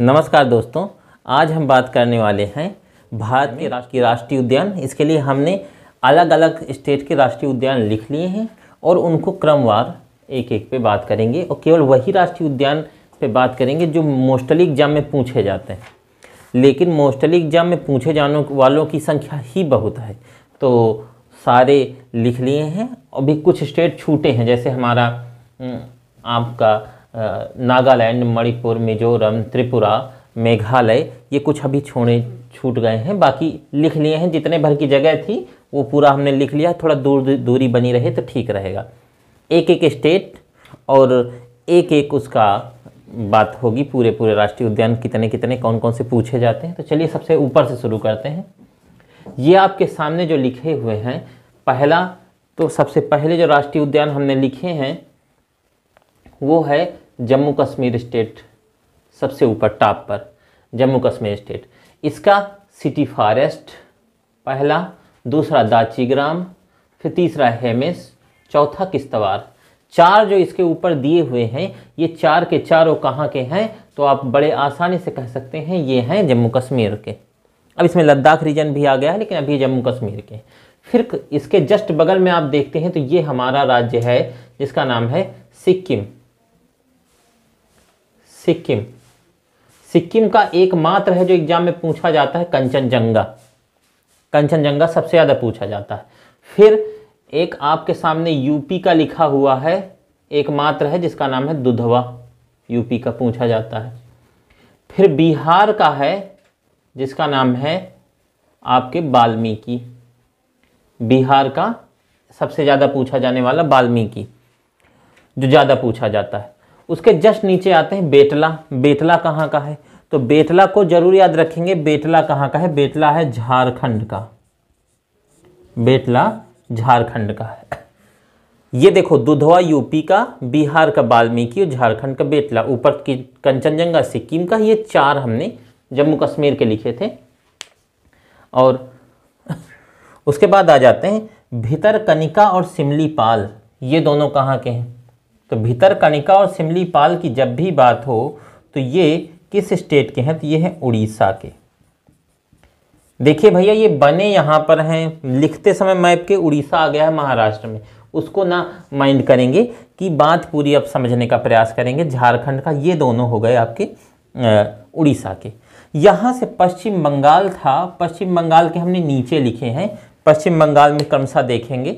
नमस्कार दोस्तों आज हम बात करने वाले हैं भारत के राष्ट्रीय राष्ट्रीय उद्यान इसके लिए हमने अलग अलग स्टेट के राष्ट्रीय उद्यान लिख लिए हैं और उनको क्रमवार एक एक पे बात करेंगे और केवल वही राष्ट्रीय उद्यान पे बात करेंगे जो मोस्टली एग्जाम में पूछे जाते हैं लेकिन मोस्टली एग्जाम में पूछे जाने वालों की संख्या ही बहुत है तो सारे लिख लिए हैं और भी कुछ स्टेट छूटे हैं जैसे हमारा हम्म, आपका नागालैंड मणिपुर मिजोरम त्रिपुरा मेघालय ये कुछ अभी छोड़े छूट गए हैं बाकी लिख लिए हैं जितने भर की जगह थी वो पूरा हमने लिख लिया थोड़ा दूर दूरी बनी रहे तो ठीक रहेगा एक एक स्टेट और एक एक उसका बात होगी पूरे पूरे राष्ट्रीय उद्यान कितने कितने कौन कौन से पूछे जाते हैं तो चलिए सबसे ऊपर से शुरू करते हैं ये आपके सामने जो लिखे हुए हैं पहला तो सबसे पहले जो राष्ट्रीय उद्यान हमने लिखे हैं वो है जम्मू कश्मीर स्टेट सबसे ऊपर टॉप पर जम्मू कश्मीर स्टेट इसका सिटी फॉरेस्ट पहला दूसरा दाची ग्राम फिर तीसरा हेमिस चौथा किश्तवाड़ चार जो इसके ऊपर दिए हुए हैं ये चार के चारों कहाँ के हैं तो आप बड़े आसानी से कह सकते हैं ये हैं जम्मू कश्मीर के अब इसमें लद्दाख रीजन भी आ गया है लेकिन अभी जम्मू कश्मीर के फिर इसके जस्ट बगल में आप देखते हैं तो ये हमारा राज्य है जिसका नाम है सिक्किम सिक्किम सिक्किम का एकमात्र है जो एग्जाम में पूछा जाता है कंचनजंगा कंचनजंगा सबसे ज़्यादा पूछा जाता है फिर एक आपके सामने यूपी का लिखा हुआ है एकमात्र है जिसका नाम है दुधवा यूपी का पूछा जाता है फिर बिहार का है जिसका नाम है आपके वाल्मीकि बिहार का सबसे ज़्यादा पूछा जाने वाला वाल्मीकि जो ज़्यादा पूछा जाता है उसके जस्ट नीचे आते हैं बेतला बेतला कहाँ का है तो बेतला को जरूर याद रखेंगे बेतला कहाँ का है बेतला है झारखंड का बेतला झारखंड का है ये देखो दुधवा यूपी का बिहार का बाल्मीकि और झारखंड का बेतला ऊपर की कंचनजंगा सिक्किम का ये चार हमने जम्मू कश्मीर के लिखे थे और उसके बाद आ जाते हैं भीतर कनिका और सिमलीपाल ये दोनों कहाँ के हैं तो भीतर कणिका और सिमलीपाल की जब भी बात हो तो ये किस स्टेट के हैं तो ये हैं उड़ीसा के देखिए भैया ये बने यहाँ पर हैं लिखते समय मैप के उड़ीसा आ गया है महाराष्ट्र में उसको ना माइंड करेंगे कि बात पूरी अब समझने का प्रयास करेंगे झारखंड का ये दोनों हो गए आपके उड़ीसा के यहाँ से पश्चिम बंगाल था पश्चिम बंगाल के हमने नीचे लिखे हैं पश्चिम बंगाल में क्रमशः देखेंगे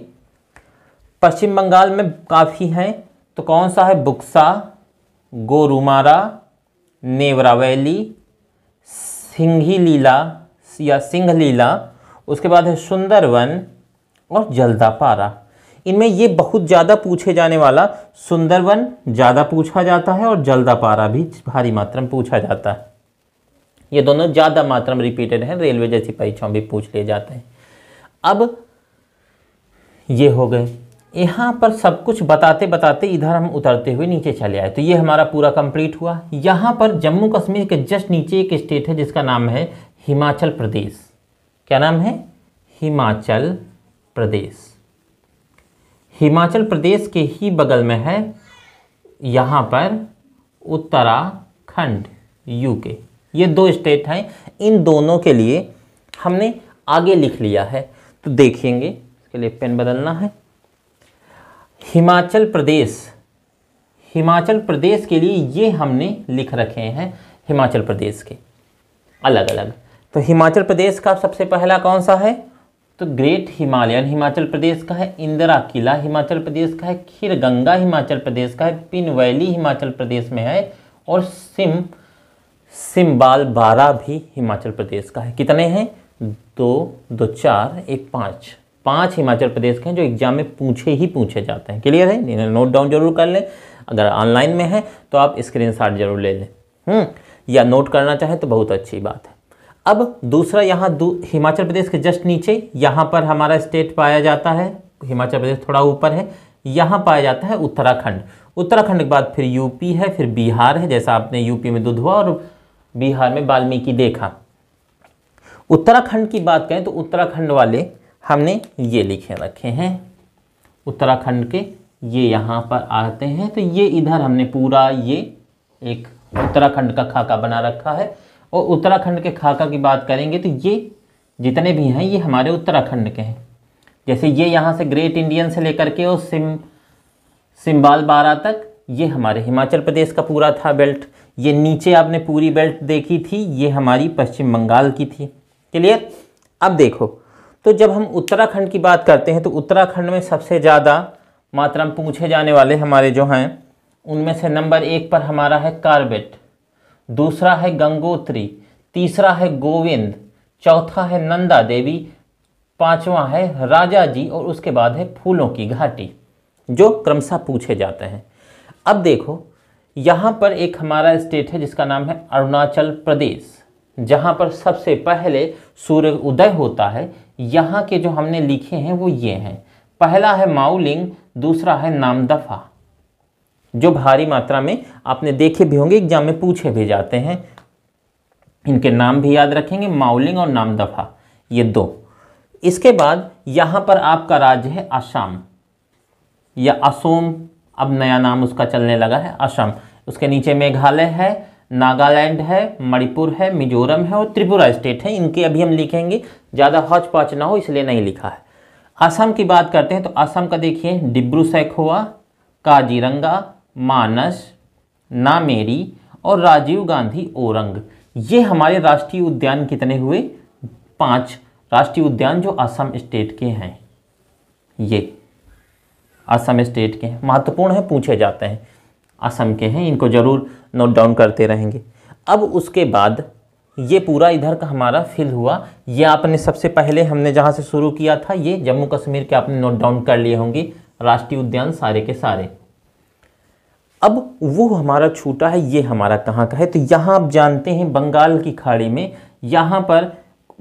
पश्चिम बंगाल में काफ़ी हैं तो कौन सा है बुक्सा गोरुमारा नेवरा वैली सिंघी लीला या सिंह लीला उसके बाद है सुंदरवन और जलदापारा इनमें ये बहुत ज़्यादा पूछे जाने वाला सुंदरवन ज़्यादा पूछा जाता है और जलदापारा भी भारी मात्रा में पूछा जाता है ये दोनों ज़्यादा मात्रा में रिपीटेड हैं रेलवे जैसी परीक्षाओं भी पूछ लिए जाते हैं अब ये हो गए यहाँ पर सब कुछ बताते बताते इधर हम उतरते हुए नीचे चले आए तो ये हमारा पूरा कंप्लीट हुआ यहाँ पर जम्मू कश्मीर के जस्ट नीचे एक स्टेट है जिसका नाम है हिमाचल प्रदेश क्या नाम है हिमाचल प्रदेश हिमाचल प्रदेश के ही बगल में है यहाँ पर उत्तराखंड यूके ये दो स्टेट हैं इन दोनों के लिए हमने आगे लिख लिया है तो देखेंगे इसके लिए पेन बदलना है हिमाचल प्रदेश हिमाचल प्रदेश के लिए ये हमने लिख रखे हैं हिमाचल प्रदेश के अलग अलग तो हिमाचल प्रदेश का सबसे पहला कौन सा है तो ग्रेट हिमालयन हिमाचल प्रदेश का है इंदिरा किला हिमाचल प्रदेश का है खीर गंगा हिमाचल प्रदेश का है पिन वैली हिमाचल प्रदेश में है और सिम सिम्बाल बारा भी हिमाचल प्रदेश का है कितने हैं दो दो चार एक पाँच पांच हिमाचल प्रदेश के हैं जो एग्जाम में पूछे ही पूछे जाते हैं क्लियर है नोट डाउन जरूर कर लें अगर ऑनलाइन में है तो आप स्क्रीन जरूर ले लें हम्म, या नोट करना चाहें तो बहुत अच्छी बात है अब दूसरा यहाँ दू, हिमाचल प्रदेश के जस्ट नीचे यहाँ पर हमारा स्टेट पाया जाता है हिमाचल प्रदेश थोड़ा ऊपर है यहाँ पाया जाता है उत्तराखंड उत्तराखंड के बाद फिर यूपी है फिर बिहार है जैसा आपने यूपी में दुधवा और बिहार में वाल्मीकि देखा उत्तराखंड की बात करें तो उत्तराखंड वाले हमने ये लिखे रखे हैं उत्तराखंड के ये यहाँ पर आते हैं तो ये इधर हमने पूरा ये एक उत्तराखंड का खाका बना रखा है और उत्तराखंड के खाका की बात करेंगे तो ये जितने भी हैं ये हमारे उत्तराखंड के हैं जैसे ये यहाँ से ग्रेट इंडियन से लेकर के और सिम सिम्बाल बारा तक ये हमारे हिमाचल प्रदेश का पूरा था बेल्ट ये नीचे आपने पूरी बेल्ट देखी थी ये हमारी पश्चिम बंगाल की थी क्लियर अब देखो तो जब हम उत्तराखंड की बात करते हैं तो उत्तराखंड में सबसे ज़्यादा मात्रा में पूछे जाने वाले हमारे जो हैं उनमें से नंबर एक पर हमारा है कार्बेट दूसरा है गंगोत्री तीसरा है गोविंद चौथा है नंदा देवी पांचवा है राजा जी और उसके बाद है फूलों की घाटी जो क्रमशः पूछे जाते हैं अब देखो यहाँ पर एक हमारा स्टेट है जिसका नाम है अरुणाचल प्रदेश जहाँ पर सबसे पहले सूर्य उदय होता है यहाँ के जो हमने लिखे हैं वो ये हैं पहला है माउलिंग दूसरा है नामदफा जो भारी मात्रा में आपने देखे भी होंगे एग्जाम में पूछे भी जाते हैं इनके नाम भी याद रखेंगे माउलिंग और नामदफा ये दो इसके बाद यहाँ पर आपका राज्य है असम या असोम अब नया नाम उसका चलने लगा है असम उसके नीचे मेघालय है नागालैंड है मणिपुर है मिजोरम है और त्रिपुरा स्टेट है इनके अभी हम लिखेंगे ज़्यादा हौच पाच ना हो इसलिए नहीं लिखा है असम की बात करते हैं तो असम का देखिए डिब्रू सैखोआ काजीरंगा मानस नामेरी और राजीव गांधी ओरंग ये हमारे राष्ट्रीय उद्यान कितने हुए पांच राष्ट्रीय उद्यान जो असम स्टेट के हैं ये असम स्टेट के महत्वपूर्ण है पूछे जाते हैं असम के हैं इनको ज़रूर नोट डाउन करते रहेंगे अब उसके बाद ये पूरा इधर का हमारा फिल हुआ ये आपने सबसे पहले हमने जहाँ से शुरू किया था ये जम्मू कश्मीर के आपने नोट डाउन कर लिए होंगे राष्ट्रीय उद्यान सारे के सारे अब वो हमारा छूटा है ये हमारा कहाँ का है तो यहाँ आप जानते हैं बंगाल की खाड़ी में यहाँ पर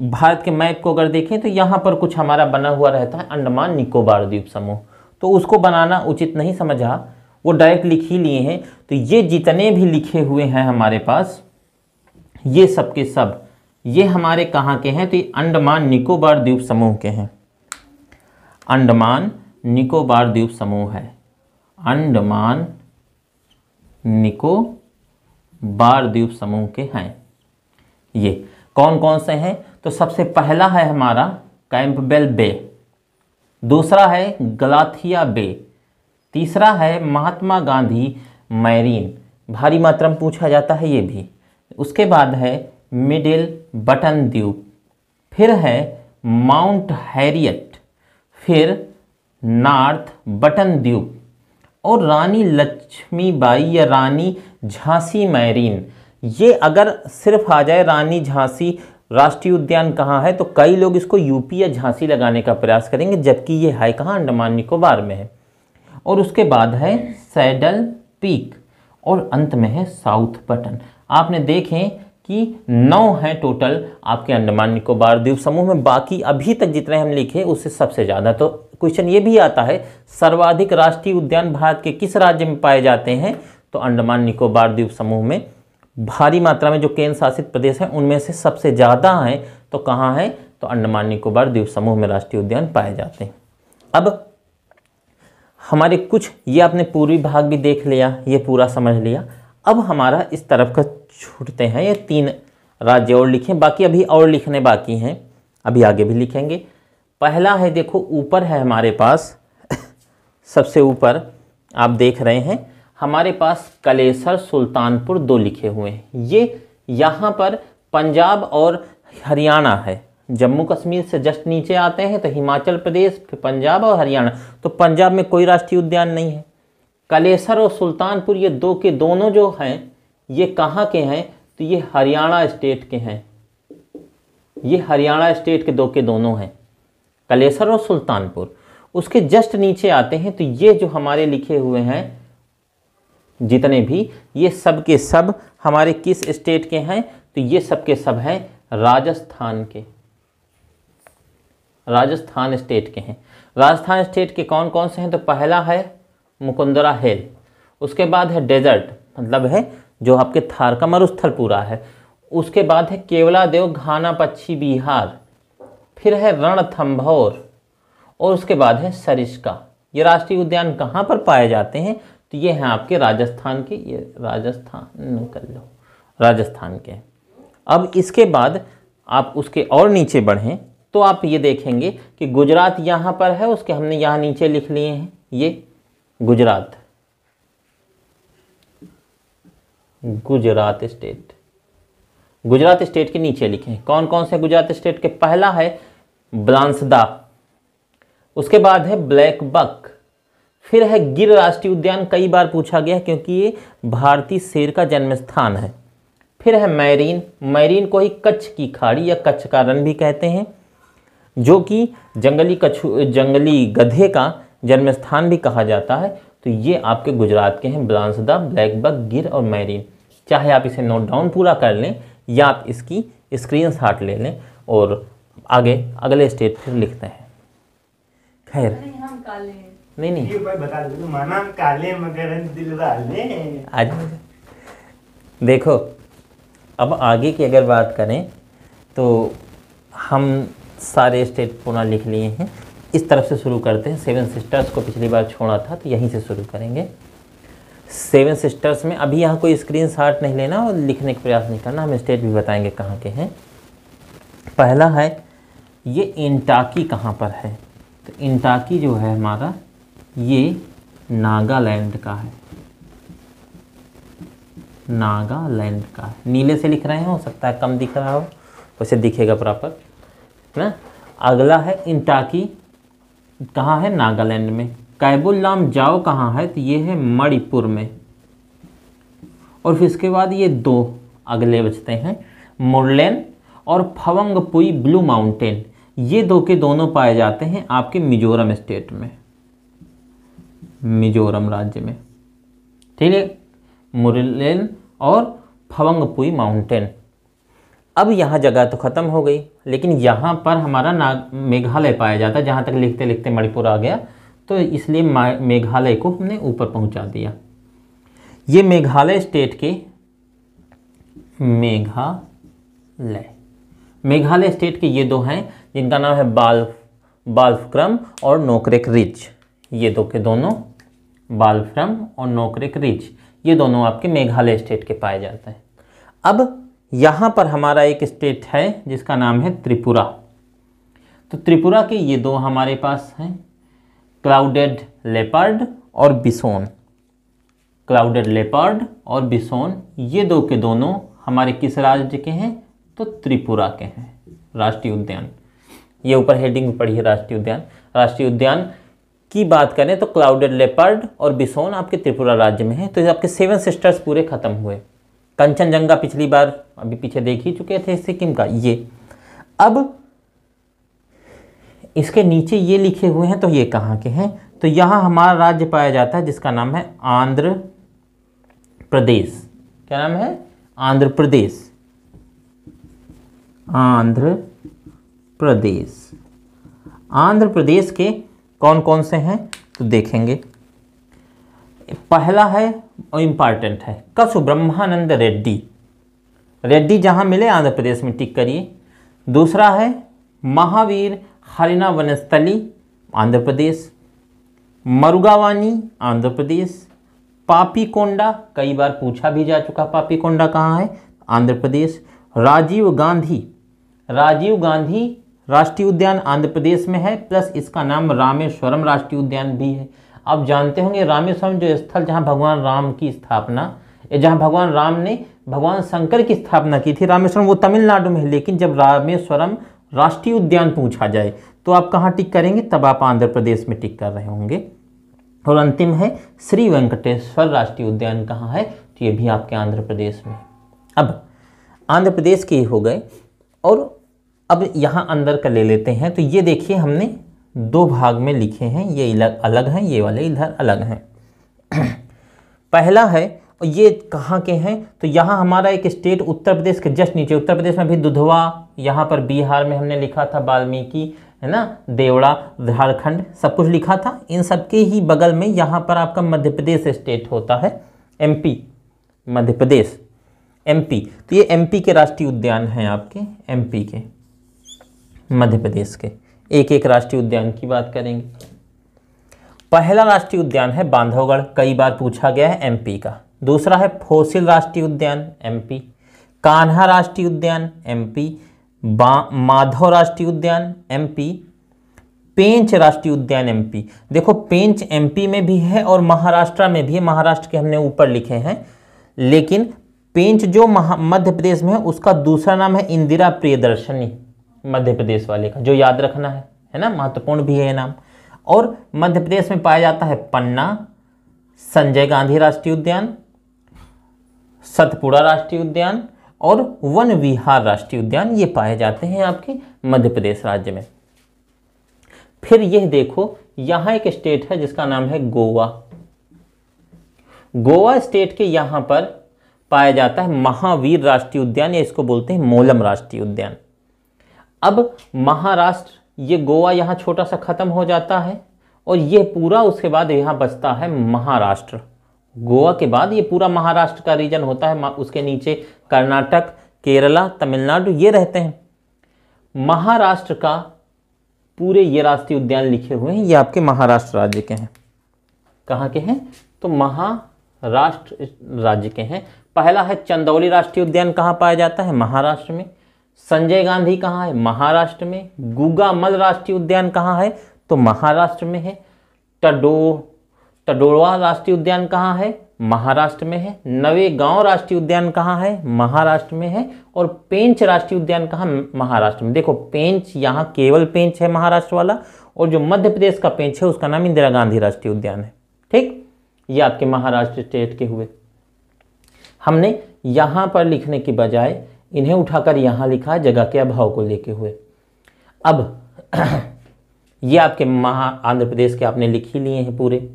भारत के मैप को अगर देखें तो यहाँ पर कुछ हमारा बना हुआ रहता है अंडमान निकोबार द्वीप समूह तो उसको बनाना उचित नहीं समझा वो डायरेक्ट लिख ही लिए हैं तो ये जितने भी लिखे हुए हैं हमारे पास ये सब के सब ये हमारे कहाँ के हैं तो ये अंडमान निकोबार द्वीप समूह के हैं अंडमान निकोबार द्वीप समूह है अंडमान निको बार द्वीप समूह के हैं ये कौन कौन से हैं तो सबसे पहला है हमारा कैंपबेल बे दूसरा है गलाथिया बे तीसरा है महात्मा गांधी मैरीन भारी मात्रा में पूछा जाता है ये भी उसके बाद है मिडिल बटन द्वीप फिर है माउंट हैरियट फिर नॉर्थ बटन द्वीप और रानी लक्ष्मीबाई या रानी झांसी मैरीन ये अगर सिर्फ आ जाए रानी झांसी राष्ट्रीय उद्यान कहाँ है तो कई लोग इसको यूपी या झांसी लगाने का प्रयास करेंगे जबकि ये है कहाँ अंडमान निकोबार में है और उसके बाद है सैडल पीक और अंत में है साउथ बटन आपने देखें कि नौ है टोटल आपके अंडमान निकोबार द्वीप समूह में बाकी अभी तक जितने हम लिखे उससे सबसे ज़्यादा तो क्वेश्चन ये भी आता है सर्वाधिक राष्ट्रीय उद्यान भारत के किस राज्य में पाए जाते हैं तो अंडमान निकोबार द्वीप समूह में भारी मात्रा में जो केंद्र शासित प्रदेश हैं उनमें से सबसे ज़्यादा हैं तो कहाँ हैं तो अंडमान निकोबार द्वीप समूह में राष्ट्रीय उद्यान पाए जाते हैं अब हमारे कुछ ये आपने पूर्वी भाग भी देख लिया ये पूरा समझ लिया अब हमारा इस तरफ का छूटते हैं ये तीन राज्य और लिखें बाकी अभी और लिखने बाकी हैं अभी आगे भी लिखेंगे पहला है देखो ऊपर है हमारे पास सबसे ऊपर आप देख रहे हैं हमारे पास कलेसर सुल्तानपुर दो लिखे हुए हैं ये यहाँ पर पंजाब और हरियाणा है जम्मू कश्मीर से जस्ट नीचे आते हैं तो हिमाचल प्रदेश फिर पंजाब और हरियाणा तो पंजाब में कोई राष्ट्रीय उद्यान नहीं है कलेसर और सुल्तानपुर ये दो के दोनों जो हैं ये कहाँ के हैं तो ये हरियाणा स्टेट के हैं ये हरियाणा स्टेट के दो के दोनों हैं कलेसर और सुल्तानपुर उसके जस्ट नीचे आते हैं तो ये जो हमारे लिखे हुए हैं जितने भी ये सब के सब हमारे किस स्टेट के हैं तो ये सब के सब हैं राजस्थान के राजस्थान स्टेट के हैं राजस्थान स्टेट के कौन कौन से हैं तो पहला है मुकुंदरा हिल उसके बाद है डेजर्ट मतलब है जो आपके थार का पूरा है उसके बाद है केवला देव घाना पक्षी बिहार फिर है रणथम्भौर और उसके बाद है सरिश्का ये राष्ट्रीय उद्यान कहाँ पर पाए जाते हैं तो ये हैं आपके राजस्थान के ये राजस्थान कर लो राजस्थान के अब इसके बाद आप उसके और नीचे बढ़ें तो आप ये देखेंगे कि गुजरात यहाँ पर है उसके हमने यहाँ नीचे लिख लिए हैं ये गुजरात गुजरात स्टेट गुजरात स्टेट के नीचे लिखे हैं कौन कौन से गुजरात स्टेट के पहला है ब्लांसदा उसके बाद है ब्लैक बक फिर है गिर राष्ट्रीय उद्यान कई बार पूछा गया क्योंकि ये भारतीय शेर का जन्म स्थान है फिर है मैरीन मैरीन को ही कच्छ की खाड़ी या कच्छ का रन भी कहते हैं जो कि जंगली कछु जंगली गधे का जन्म स्थान भी कहा जाता है तो ये आपके गुजरात के हैं ब्रांसदा ब्लैक बग गिर और मैरीन चाहे आप इसे नोट डाउन पूरा कर लें या आप इसकी स्क्रीन शाट ले लें और आगे अगले स्टेप फिर लिखते हैं खैर नहीं नहीं बता दो माना काले मगर आज देखो अब आगे की अगर बात करें तो हम सारे स्टेट पुनः लिख लिए हैं इस तरफ से शुरू करते हैं सेवन सिस्टर्स को पिछली बार छोड़ा था तो यहीं से शुरू करेंगे सेवन सिस्टर्स में अभी यहाँ कोई स्क्रीन शार्ट नहीं लेना और लिखने का प्रयास नहीं करना हम स्टेट भी बताएंगे कहाँ के हैं पहला है ये इंटाकी कहाँ पर है तो इंटाकी जो है हमारा ये नागालैंड का है नागालैंड का नीले से लिख रहे हैं हो सकता है कम दिख रहा हो वैसे दिखेगा प्रॉपर ना अगला है इंटाकी कहाँ है नागालैंड में कैबुल नाम जाओ कहाँ है तो ये है मणिपुर में और फिर इसके बाद ये दो अगले बचते हैं मुरलैन और फवंगपुई ब्लू माउंटेन ये दो के दोनों पाए जाते हैं आपके मिजोरम स्टेट में मिजोरम राज्य में ठीक है मुरलैन और फवंगपुई माउंटेन अब यहाँ जगह तो ख़त्म हो गई लेकिन यहाँ पर हमारा नाग मेघालय पाया जाता है जहाँ तक लिखते लिखते मणिपुर आ गया तो इसलिए मेघालय को हमने ऊपर पहुँचा दिया ये मेघालय स्टेट के मेघालय मेघालय स्टेट के ये दो हैं जिनका नाम है बाल बाल्फक्रम और नोकरेक रिच ये दो के दोनों बाल्फ्रम और नोकरेक रिच ये दोनों आपके मेघालय स्टेट के पाए जाते हैं अब यहाँ पर हमारा एक स्टेट है जिसका नाम है त्रिपुरा तो त्रिपुरा के ये दो हमारे पास हैं क्लाउडेड लेपर्ड और बिसोन क्लाउडेड लेपर्ड और बिसोन ये दो के दोनों हमारे किस राज्य के हैं तो त्रिपुरा के हैं राष्ट्रीय उद्यान ये ऊपर हेडिंग पढ़िए राष्ट्रीय उद्यान राष्ट्रीय उद्यान की बात करें तो क्लाउडेड लेपर्ड और बिसोन आपके त्रिपुरा राज्य में है तो आपके सेवन सिस्टर्स पूरे ख़त्म हुए कंचनजंगा पिछली बार अभी पीछे देख ही चुके थे सिक्किम का ये अब इसके नीचे ये लिखे हुए हैं तो ये कहाँ के हैं तो यहाँ हमारा राज्य पाया जाता है जिसका नाम है आंध्र प्रदेश क्या नाम है आंध्र प्रदेश आंध्र प्रदेश आंध्र प्रदेश के कौन कौन से हैं तो देखेंगे पहला है इम्पॉर्टेंट है कसु ब्रह्मानंद रेड्डी रेड्डी जहाँ मिले आंध्र प्रदेश में टिक करिए दूसरा है महावीर हरिना वनस्थली आंध्र प्रदेश मरुगावानी आंध्र प्रदेश पापी कोंडा कई बार पूछा भी जा चुका पापी कोंडा कहाँ है आंध्र प्रदेश राजीव गांधी राजीव गांधी राष्ट्रीय उद्यान आंध्र प्रदेश में है प्लस इसका नाम रामेश्वरम राष्ट्रीय उद्यान भी है आप जानते होंगे रामेश्वरम जो स्थल जहाँ भगवान राम की स्थापना जहाँ भगवान राम ने भगवान शंकर की स्थापना की थी रामेश्वरम वो तमिलनाडु में है लेकिन जब रामेश्वरम राष्ट्रीय उद्यान पूछा जाए तो आप कहाँ टिक करेंगे तब आप आंध्र प्रदेश में टिक कर रहे होंगे और अंतिम है श्री वेंकटेश्वर राष्ट्रीय उद्यान कहाँ है तो ये भी आपके आंध्र प्रदेश में अब आंध्र प्रदेश के हो गए और अब यहाँ अंदर का ले लेते हैं तो ये देखिए हमने दो भाग में लिखे हैं ये अलग अलग हैं ये वाले इधर अलग हैं पहला है और ये कहाँ के हैं तो यहाँ हमारा एक स्टेट उत्तर प्रदेश के जस्ट नीचे उत्तर प्रदेश में भी दुधवा यहाँ पर बिहार में हमने लिखा था वाल्मीकि है ना देवड़ा झारखंड सब कुछ लिखा था इन सब के ही बगल में यहाँ पर आपका मध्य प्रदेश स्टेट होता है एमपी मध्य प्रदेश एमपी तो ये एमपी के राष्ट्रीय उद्यान हैं आपके एमपी के मध्य प्रदेश के एक एक राष्ट्रीय उद्यान की बात करेंगे पहला राष्ट्रीय उद्यान है बांधवगढ़ कई बार पूछा गया है एमपी का दूसरा है फोसिल राष्ट्रीय उद्यान एमपी कान्हा राष्ट्रीय उद्यान एमपी माधव राष्ट्रीय उद्यान एमपी पेंच राष्ट्रीय उद्यान एमपी देखो पेंच एमपी में भी है और महाराष्ट्र में भी है महाराष्ट्र के हमने ऊपर लिखे हैं लेकिन पेंच जो मध्य प्रदेश में है उसका दूसरा नाम है इंदिरा प्रियदर्शनी मध्य प्रदेश वाले का जो याद रखना है है ना महत्वपूर्ण भी है नाम और मध्य प्रदेश में पाया जाता है पन्ना संजय गांधी राष्ट्रीय उद्यान सतपुड़ा राष्ट्रीय उद्यान और वन विहार राष्ट्रीय उद्यान ये पाए जाते हैं आपके मध्य प्रदेश राज्य में फिर यह देखो यहां एक स्टेट है जिसका नाम है गोवा गोवा स्टेट के यहां पर पाया जाता है महावीर राष्ट्रीय उद्यान या इसको बोलते हैं मोलम राष्ट्रीय उद्यान अब महाराष्ट्र ये गोवा यहाँ छोटा सा ख़त्म हो जाता है और ये पूरा उसके बाद यहाँ बचता है महाराष्ट्र गोवा के बाद ये पूरा महाराष्ट्र का रीजन होता है उसके नीचे कर्नाटक केरला तमिलनाडु ये रहते हैं महाराष्ट्र का पूरे ये राष्ट्रीय उद्यान लिखे हुए हैं ये आपके महाराष्ट्र राज्य के हैं कहाँ के हैं तो महाराष्ट्र राज्य के हैं पहला है चंदौली राष्ट्रीय उद्यान कहाँ पाया जाता है महाराष्ट्र में संजय गांधी कहाँ है महाराष्ट्र में गुगा मल राष्ट्रीय उद्यान कहाँ है तो महाराष्ट्र में है टडो टडोवा राष्ट्रीय उद्यान कहाँ है महाराष्ट्र में है नवे गांव राष्ट्रीय उद्यान कहाँ है महाराष्ट्र में है और पेंच राष्ट्रीय उद्यान कहाँ महाराष्ट्र में देखो पेंच यहाँ केवल पेंच है महाराष्ट्र वाला और जो मध्य प्रदेश का पेंच है उसका नाम इंदिरा गांधी राष्ट्रीय उद्यान है ठीक ये आपके महाराष्ट्र स्टेट के हुए हमने यहाँ पर लिखने की बजाय इन्हें उठाकर यहाँ लिखा जगह के अभाव को लेके हुए अब ये आपके महा आंध्र प्रदेश के आपने लिख ही लिए हैं पूरे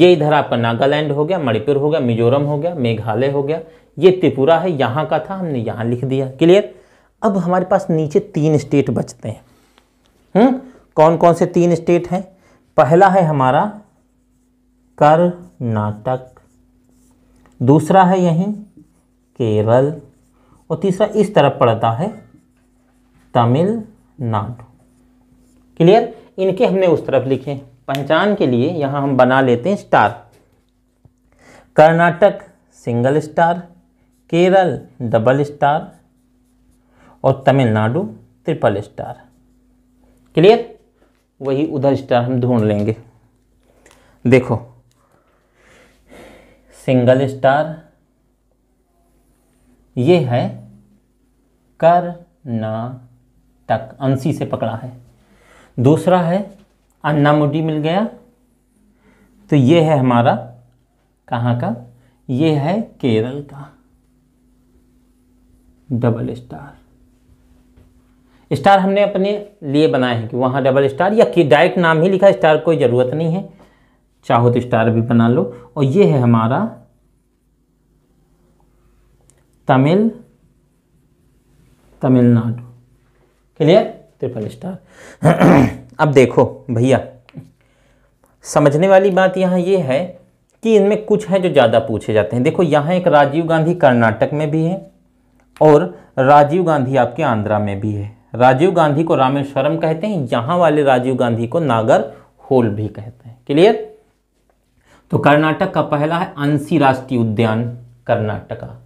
ये इधर आपका नागालैंड हो गया मणिपुर हो गया मिजोरम हो गया मेघालय हो गया ये त्रिपुरा है यहाँ का था हमने यहाँ लिख दिया क्लियर अब हमारे पास नीचे तीन स्टेट बचते हैं हुँ? हम्म? कौन कौन से तीन स्टेट हैं पहला है हमारा कर्नाटक दूसरा है यहीं केरल और तीसरा इस तरफ पड़ता है तमिलनाडु क्लियर इनके हमने उस तरफ लिखे पहचान के लिए यहां हम बना लेते हैं star Karnataka single star Kerala double star और तमिलनाडु ट्रिपल स्टार क्लियर वही उधर स्टार हम ढूंढ लेंगे देखो सिंगल स्टार ये है कर ना तक अंसी से पकड़ा है दूसरा है अन्ना मुडी मिल गया तो ये है हमारा कहाँ का ये है केरल का डबल स्टार स्टार हमने अपने लिए बनाए हैं कि वहाँ डबल स्टार या कि डायरेक्ट नाम ही लिखा स्टार कोई ज़रूरत नहीं है चाहो तो स्टार भी बना लो और ये है हमारा Tamil Tamil Nadu clear triple star अब देखो भैया समझने वाली बात यहाँ ये यह है कि इनमें कुछ हैं जो ज़्यादा पूछे जाते हैं देखो यहाँ एक राजीव गांधी कर्नाटक में भी है और राजीव गांधी आपके आंध्रा में भी है राजीव गांधी को रामेश्वरम कहते हैं यहाँ वाले राजीव गांधी को नागर होल भी कहते हैं क्लियर तो कर्नाटक का पहला है अंसी राष्ट्रीय उद्यान कर्नाटका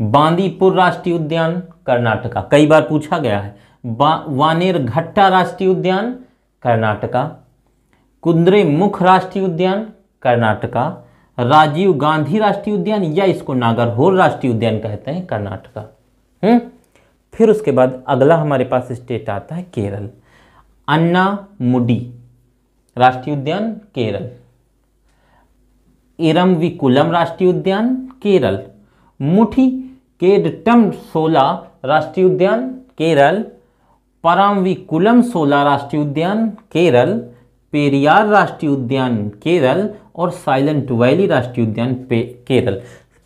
बांदीपुर राष्ट्रीय उद्यान कर्नाटका कई बार पूछा गया है वानेर घट्टा राष्ट्रीय उद्यान कर्नाटका कुंद्रे मुख राष्ट्रीय उद्यान कर्नाटका राजीव गांधी राष्ट्रीय उद्यान या इसको नागरहोल राष्ट्रीय उद्यान कहते हैं कर्नाटका हम्म फिर उसके बाद अगला हमारे पास स्टेट आता है केरल अन्ना मुडी राष्ट्रीय उद्यान केरल विकुलम राष्ट्रीय उद्यान केरल मुठी केडटम सोला राष्ट्रीय उद्यान केरल परामविकुलम सोला राष्ट्रीय उद्यान केरल पेरियार राष्ट्रीय उद्यान केरल और साइलेंट वैली राष्ट्रीय उद्यान पे, केरल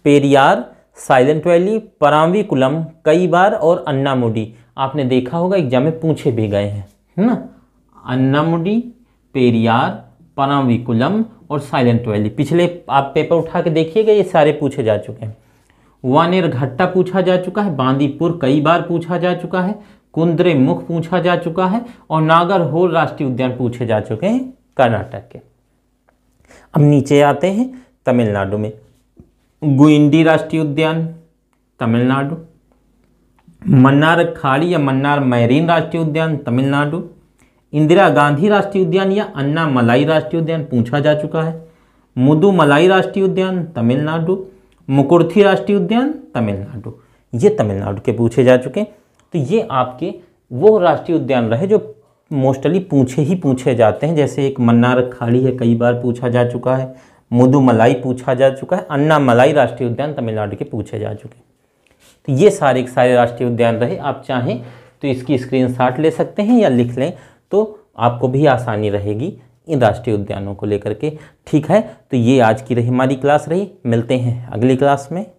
पेरियार साइलेंट वैली परामविकुलम कई बार और अन्नामुडी आपने देखा होगा एग्जाम में पूछे भी गए हैं है ना अन्नामुडी पेरियार परामविकुलम और साइलेंट वैली पिछले आप पेपर उठा के देखिएगा ये सारे पूछे जा चुके हैं वानेर घट्टा पूछा जा चुका है बांदीपुर कई बार पूछा जा चुका है कुंद्रे मुख पूछा जा चुका है और नागरहोल राष्ट्रीय उद्यान पूछे जा चुके हैं कर्नाटक के अब नीचे आते हैं तमिलनाडु में गुइंडी राष्ट्रीय उद्यान तमिलनाडु मन्नार खाड़ी या मन्नार मैरीन राष्ट्रीय उद्यान तमिलनाडु इंदिरा गांधी राष्ट्रीय उद्यान या अन्ना मलाई राष्ट्रीय उद्यान पूछा जा चुका है मुदु मलाई राष्ट्रीय उद्यान तमिलनाडु मुकुर्थी राष्ट्रीय उद्यान तमिलनाडु ये तमिलनाडु के पूछे जा चुके तो ये आपके वो राष्ट्रीय उद्यान रहे जो मोस्टली पूछे ही पूछे जाते हैं जैसे एक मन्नार खाड़ी है कई बार पूछा जा चुका है मुदुमलाई पूछा जा चुका है अन्ना मलाई राष्ट्रीय उद्यान तमिलनाडु के पूछे जा चुके तो ये सारे एक सारे राष्ट्रीय उद्यान रहे आप चाहें तो इसकी स्क्रीनशॉट ले सकते हैं या लिख लें तो आपको भी आसानी रहेगी इन राष्ट्रीय उद्यानों को लेकर के ठीक है तो ये आज की रही हमारी क्लास रही मिलते हैं अगली क्लास में